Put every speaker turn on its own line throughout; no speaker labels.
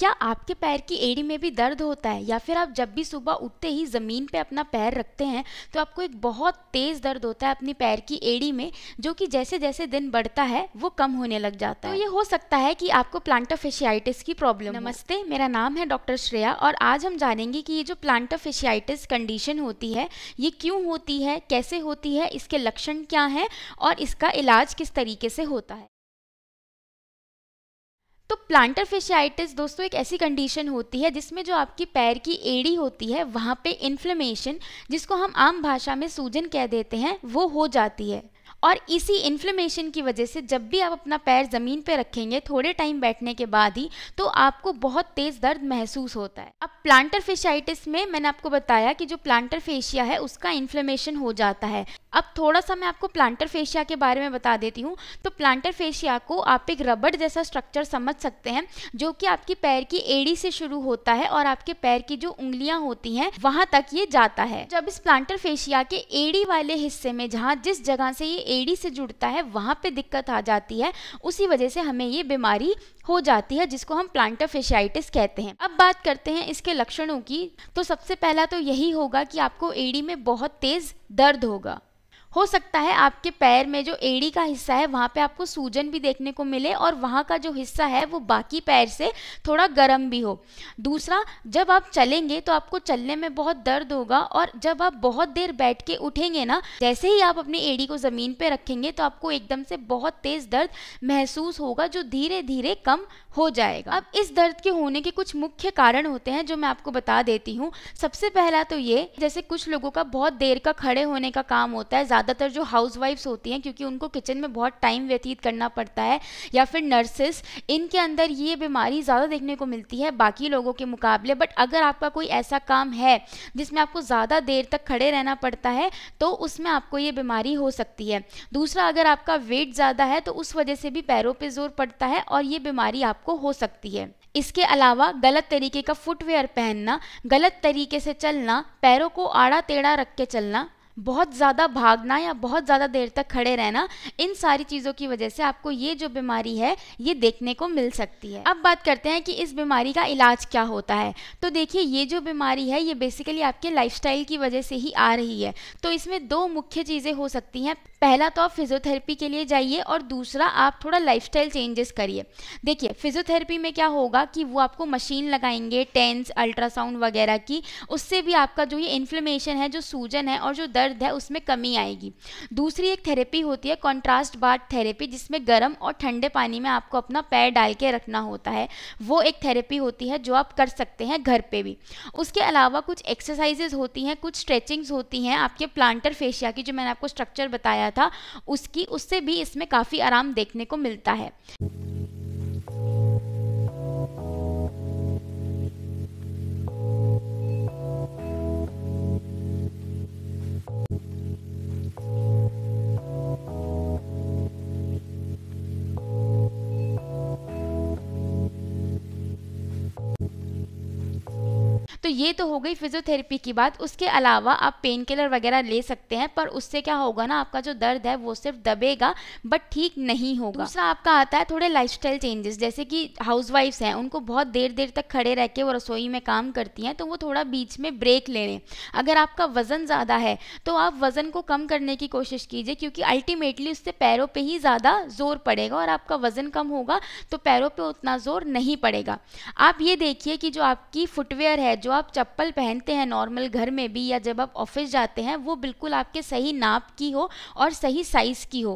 क्या आपके पैर की एड़ी में भी दर्द होता है या फिर आप जब भी सुबह उठते ही ज़मीन पे अपना पैर रखते हैं तो आपको एक बहुत तेज़ दर्द होता है अपनी पैर की एड़ी में जो कि जैसे जैसे दिन बढ़ता है वो कम होने लग जाता है तो ये हो सकता है कि आपको प्लांटोफेशियाइटिस फेशियाइटिस की प्रॉब्लम नमस्ते मेरा नाम है डॉक्टर श्रेया और आज हम जानेंगे कि ये जो प्लांटोफेशियाइटिस फेशियाइटिस कंडीशन होती है ये क्यों होती है कैसे होती है इसके लक्षण क्या हैं और इसका इलाज किस तरीके से होता है तो प्लांटर फेशियाइटिस दोस्तों एक ऐसी कंडीशन होती है जिसमें जो आपकी पैर की एड़ी होती है वहाँ पे इन्फ्लेमेशन जिसको हम आम भाषा में सूजन कह देते हैं वो हो जाती है और इसी इन्फ्लेमेशन की वजह से जब भी आप अपना पैर ज़मीन पर रखेंगे थोड़े टाइम बैठने के बाद ही तो आपको बहुत तेज़ दर्द महसूस होता है अब प्लांटर फेशाइटिस में मैंने आपको बताया कि जो प्लांटर फेशिया है उसका इन्फ्लेमेशन हो जाता है अब थोड़ा सा मैं आपको प्लांटर फेशिया के बारे में बता देती हूँ तो प्लांटर फेशिया को आप एक रबड़ जैसा स्ट्रक्चर समझ सकते हैं जो कि आपकी पैर की एड़ी से शुरू होता है और आपके पैर की जो उंगलियां होती हैं वहां तक ये जाता है जब इस प्लांटर फेशिया के एड़ी वाले हिस्से में जहाँ जिस जगह से ये एडी से जुड़ता है वहाँ पे दिक्कत आ जाती है उसी वजह से हमें ये बीमारी हो जाती है जिसको हम प्लांटर फेशाइटिस कहते हैं अब बात करते हैं इसके लक्षणों की तो सबसे पहला तो यही होगा कि आपको एडी में बहुत तेज़ दर्द होगा हो सकता है आपके पैर में जो एड़ी का हिस्सा है वहाँ पे आपको सूजन भी देखने को मिले और वहाँ का जो हिस्सा है वो बाकी पैर से थोड़ा गर्म भी हो दूसरा जब आप चलेंगे तो आपको चलने में बहुत दर्द होगा और जब आप बहुत देर बैठ के उठेंगे ना जैसे ही आप अपनी एड़ी को ज़मीन पर रखेंगे तो आपको एकदम से बहुत तेज़ दर्द महसूस होगा जो धीरे धीरे कम हो जाएगा अब इस दर्द के होने के कुछ मुख्य कारण होते हैं जो मैं आपको बता देती हूँ सबसे पहला तो ये जैसे कुछ लोगों का बहुत देर का खड़े होने का काम होता है ज़्यादातर जो हाउसवाइफ्स होती हैं क्योंकि उनको किचन में बहुत टाइम व्यतीत करना पड़ता है या फिर नर्सेस इनके अंदर ये बीमारी ज़्यादा देखने को मिलती है बाकी लोगों के मुकाबले बट अगर आपका कोई ऐसा काम है जिसमें आपको ज़्यादा देर तक खड़े रहना पड़ता है तो उसमें आपको ये बीमारी हो सकती है दूसरा अगर आपका वेट ज़्यादा है तो उस वजह से भी पैरों पर जोर पड़ता है और ये बीमारी आपको हो सकती है इसके अलावा गलत तरीके का फुटवेयर पहनना गलत तरीके से चलना पैरों को आड़ा टेढ़ा रख के चलना बहुत ज़्यादा भागना या बहुत ज़्यादा देर तक खड़े रहना इन सारी चीज़ों की वजह से आपको ये जो बीमारी है ये देखने को मिल सकती है अब बात करते हैं कि इस बीमारी का इलाज क्या होता है तो देखिए ये जो बीमारी है ये बेसिकली आपके लाइफस्टाइल की वजह से ही आ रही है तो इसमें दो मुख्य चीज़ें हो सकती हैं पहला तो आप फिजियोथेरेपी के लिए जाइए और दूसरा आप थोड़ा लाइफ चेंजेस करिए देखिए फिजियोथेरेपी में क्या होगा कि वो आपको मशीन लगाएंगे टेंस अल्ट्रासाउंड वगैरह की उससे भी आपका जो ये इन्फ्लेमेशन है जो सूजन है और जो दर्द है उसमें कमी आएगी दूसरी एक थेरेपी होती है कॉन्ट्रास्ट बाथ थेरेपी जिसमें गर्म और ठंडे पानी में आपको अपना पैर डाल के रखना होता है वो एक थेरेपी होती है जो आप कर सकते हैं घर पर भी उसके अलावा कुछ एक्सरसाइजेज होती हैं कुछ स्ट्रेचिंग्स होती हैं आपके प्लांटर फेशिया की जो मैंने आपको स्ट्रक्चर बताया था उसकी उससे भी इसमें काफ़ी आराम देखने को मिलता है तो ये तो हो गई फिजियोथेरेपी की बात उसके अलावा आप पेन किलर वगैरह ले सकते हैं पर उससे क्या होगा ना आपका जो दर्द है वो सिर्फ दबेगा बट ठीक नहीं होगा दूसरा आपका आता है थोड़े लाइफस्टाइल चेंजेस जैसे कि हाउसवाइफ्स हैं उनको बहुत देर देर तक खड़े रह के वो रसोई में काम करती हैं तो वो थोड़ा बीच में ब्रेक ले लें अगर आपका वज़न ज़्यादा है तो आप वज़न को कम करने की कोशिश कीजिए क्योंकि अल्टीमेटली उससे पैरों पर ही ज़्यादा जोर पड़ेगा और आपका वज़न कम होगा तो पैरों पर उतना जोर नहीं पड़ेगा आप ये देखिए कि जो आपकी फुटवेयर है जो जो आप चप्पल पहनते हैं नॉर्मल घर में भी या जब आप ऑफिस जाते हैं वो बिल्कुल आपके सही नाप की हो और सही साइज़ की हो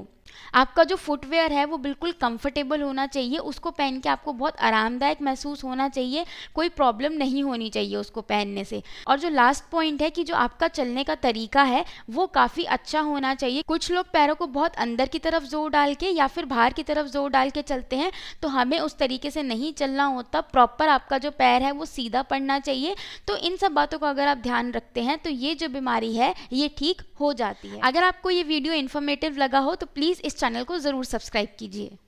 आपका जो फुटवेयर है वो बिल्कुल कंफर्टेबल होना चाहिए उसको पहन के आपको बहुत आरामदायक महसूस होना चाहिए कोई प्रॉब्लम नहीं होनी चाहिए उसको पहनने से और जो लास्ट पॉइंट है कि जो आपका चलने का तरीका है वो काफ़ी अच्छा होना चाहिए कुछ लोग पैरों को बहुत अंदर की तरफ जोर डाल के या फिर बाहर की तरफ जोर डाल के चलते हैं तो हमें उस तरीके से नहीं चलना होता प्रॉपर आपका जो पैर है वो सीधा पड़ना चाहिए तो इन सब बातों का अगर आप ध्यान रखते हैं तो ये जो बीमारी है ये ठीक हो जाती है अगर आपको ये वीडियो इन्फॉर्मेटिव लगा हो तो प्लीज़ इस चैनल को ज़रूर सब्सक्राइब कीजिए